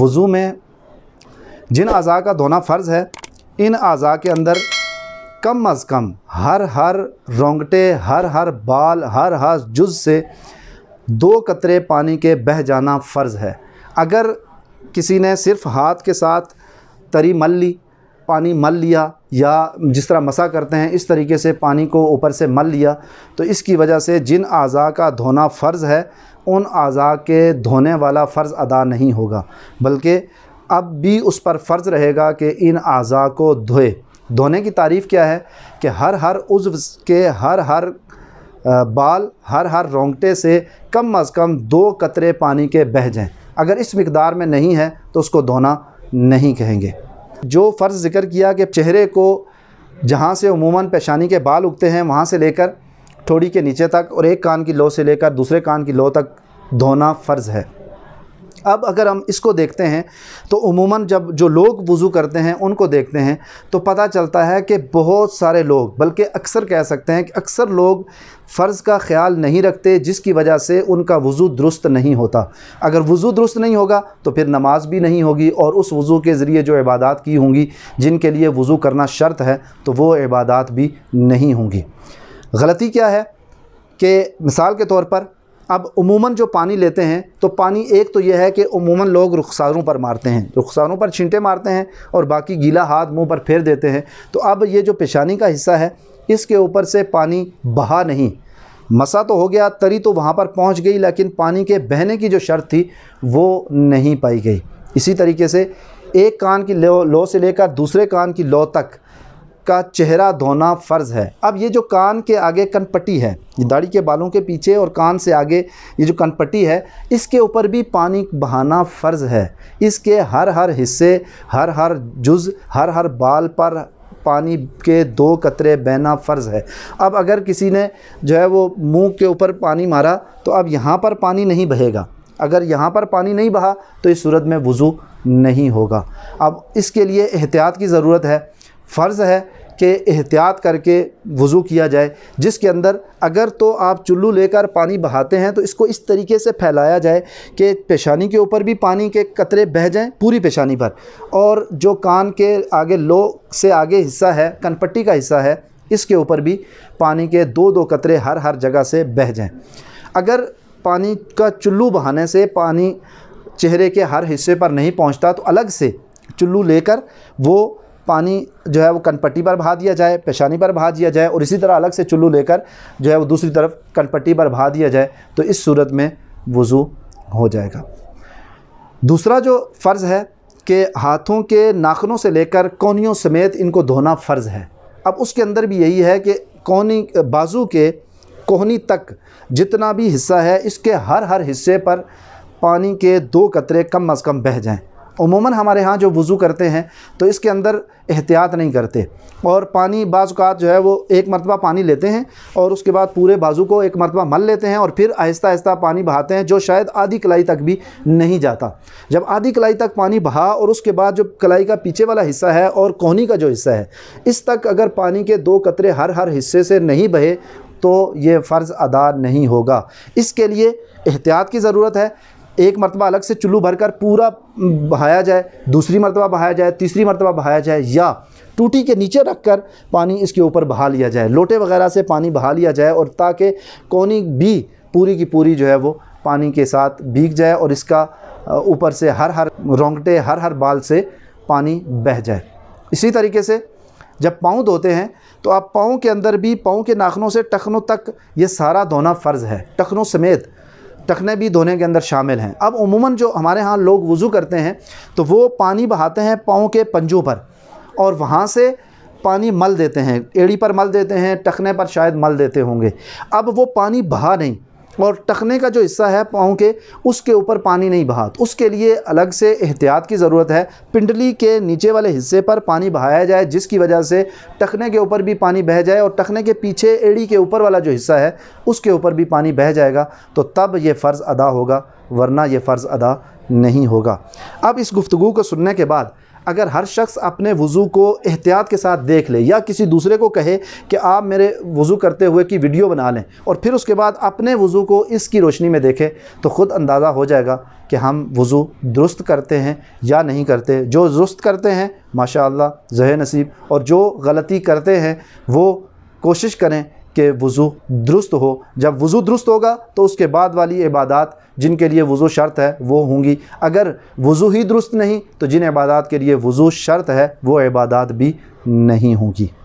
वज़ू में जिन अज़ा का धोना फ़र्ज़ है इन अज़ा के अंदर कम अज़ कम हर हर रोंगटे हर हर बाल हर हर जुज़ से दो कतरे पानी के बह जाना फ़र्ज़ है अगर किसी ने सिर्फ़ हाथ के साथ तरी मल ली पानी मल लिया या जिस तरह मसा करते हैं इस तरीके से पानी को ऊपर से मल लिया तो इसकी वजह से जिन अज़ा का धोना फ़र्ज़ है उन अज़ा के धोने वाला फ़र्ज़ अदा नहीं होगा बल्कि अब भी उस पर फ़र्ज़ रहेगा कि इन अज़ा को धोए धोने की तारीफ़ क्या है कि हर हर उज्व के हर हर बाल हर हर रोंगटे से कम अज़ कम दो कतरे पानी के बह जाएँ अगर इस मकदार में नहीं है तो उसको धोना नहीं कहेंगे जो फ़र्ज़ ज़िक्र किया कि चेहरे को जहाँ से उमूमा पेशानी के बाल उगते हैं वहाँ से लेकर ठोड़ी के नीचे तक और एक कान की लो से लेकर दूसरे कान की लो तक धोना फ़र्ज़ है अब अगर हम इसको देखते हैं तो उमूमन जब जो लोग वज़ू करते हैं उनको देखते हैं तो पता चलता है कि बहुत सारे लोग बल्कि अक्सर कह सकते हैं कि अक्सर लोग फ़र्ज़ का ख्याल नहीं रखते जिसकी वजह से उनका वज़ू दुरुस्त नहीं होता अगर वज़ू दुरुस्त नहीं होगा तो फिर नमाज भी नहीं होगी और उस वज़ू के ज़रिए जो इबादत की होंगी जिनके लिए वज़ू करना शर्त है तो वो इबादत भी नहीं होंगी गलती क्या है कि मिसाल के तौर पर अब उमूमन जो पानी लेते हैं तो पानी एक तो यह है कि उमूमन लोग रुखसारों पर मारते हैं रुखसारों पर छींटे मारते हैं और बाकी गीला हाथ मुंह पर फेर देते हैं तो अब ये जो पेशानी का हिस्सा है इसके ऊपर से पानी बहा नहीं मसा तो हो गया तरी तो वहाँ पर पहुँच गई लेकिन पानी के बहने की जो शर्त थी वो नहीं पाई गई इसी तरीके से एक कान की लो, लो से लेकर दूसरे कान की लो तक का चेहरा धोना फ़र्ज़ है अब ये जो कान के आगे कनपट्टी है ये दाढ़ी के बालों के पीछे और कान से आगे ये जो कनपट्टी है इसके ऊपर भी पानी बहाना फ़र्ज़ है इसके हर हर हिस्से हर हर जुज़ हर हर बाल पर पानी के दो कतरे बहना फ़र्ज़ है अब अगर किसी ने जो है वो मुंह के ऊपर पानी मारा तो अब यहाँ पर पानी नहीं बहेगा अगर यहाँ पर पानी नहीं बहा तो इस सूरत में वज़ू नहीं होगा अब इसके लिए एहतियात की ज़रूरत है फ़र्ज़ है कि एहतियात करके वज़ू किया जाए जिसके अंदर अगर तो आप चुल्लू लेकर पानी बहाते हैं तो इसको इस तरीके से फैलाया जाए कि पेशानी के ऊपर भी पानी के कतरे बह जाएं पूरी पेशानी पर और जो कान के आगे लो से आगे हिस्सा है कनपट्टी का हिस्सा है इसके ऊपर भी पानी के दो दो कतरे हर हर जगह से बह जाएँ अगर पानी का चुल्लू बहाने से पानी चेहरे के हर हिस्से पर नहीं पहुंचता तो अलग से चुल्लू लेकर वो पानी जो है वो कनपट्टी पर बहा दिया जाए पेशानी पर बहा दिया जाए और इसी तरह अलग से चुल्लू लेकर जो है वो दूसरी तरफ कनपट्टी पर बहा दिया जाए तो इस सूरत में वज़ू हो जाएगा दूसरा जो फ़र्ज़ है कि हाथों के नाखनों से लेकर कोनियों समेत इनको धोना फ़र्ज़ है अब उसके अंदर भी यही है कि कोनी बाजू के कोहनी तक जितना भी हिस्सा है इसके हर हर हिस्से पर पानी के दो कतरे कम अज़ कम बह जाएं उमूमा हमारे यहाँ जो वज़ू करते हैं तो इसके अंदर एहतियात नहीं करते और पानी बाज़ात जो है वो एक मरतबा पानी लेते हैं और उसके बाद पूरे बाजू को एक मरतबा मल लेते हैं और फिर आहिस्ता आहिस्ता पानी बहाते हैं जो शायद आधी कलाई तक भी नहीं जाता जब आधी कलाई तक पानी बहा और उसके बाद जो कलाई का पीछे वाला हिस्सा है और कोहनी का जो हिस्सा है इस तक अगर पानी के दो कतरे हर हर हिस्से से नहीं बहे तो ये फ़र्ज़ अदा नहीं होगा इसके लिए एहतियात की ज़रूरत है एक मरतबा अलग से चुल्लू भरकर पूरा बहाया जाए दूसरी मरतबा बहाया जाए तीसरी मरतबा बहाया जाए या टूटी के नीचे रख कर पानी इसके ऊपर बहा लिया जाए लोटे वगैरह से पानी बहा लिया जाए और ताकि कोनी भी पूरी की पूरी जो है वो पानी के साथ भीग जाए और इसका ऊपर से हर हर रोंगटे हर हर बाल से पानी बह जाए इसी तरीके से जब पाँव धोते हैं तो आप पाँव के अंदर भी पाँव के नाखनों से टखनों तक ये सारा धोना फ़र्ज़ है टखनों समेत टखने भी धोने के अंदर शामिल हैं अब उमूमन जो हमारे यहाँ लोग वज़ू करते हैं तो वो पानी बहाते हैं पाँव के पंजों पर और वहाँ से पानी मल देते हैं एड़ी पर मल देते हैं टखने पर शायद मल देते होंगे अब वो पानी बहा नहीं और टखने का जो हिस्सा है पाँव के उसके ऊपर पानी नहीं बहा तो उसके लिए अलग से एहतियात की ज़रूरत है पिंडली के नीचे वाले हिस्से पर पानी बहाया जाए जिसकी वजह से टखने के ऊपर भी पानी बह जाए और टखने के पीछे एड़ी के ऊपर वाला जो हिस्सा है उसके ऊपर भी पानी बह जाएगा तो तब ये फ़र्ज़ अदा होगा वरना यह फ़र्ज़ अदा नहीं होगा अब इस गुफ्तु को सुनने के बाद अगर हर शख्स अपने वज़ू को एहतियात के साथ देख ले या किसी दूसरे को कहे कि आप मेरे वज़ू करते हुए की वीडियो बना लें और फिर उसके बाद अपने वज़ू को इसकी रोशनी में देखें तो ख़ुद अंदाज़ा हो जाएगा कि हम वज़ू दुरुस्त करते हैं या नहीं करते जो दुरुस्त करते हैं माशा जह नसीब और जो गलती करते हैं वो कोशिश करें कि वज़ू दुरुस्त हो जब वज़ू दुरुस्त होगा तो उसके बाद वाली इबादत जिनके लिए वज़ू शर्त है वो होंगी अगर वज़ू ही दुरुस्त नहीं तो जिन इबादत के लिए वज़ू शर्त है वो इबादत भी नहीं होंगी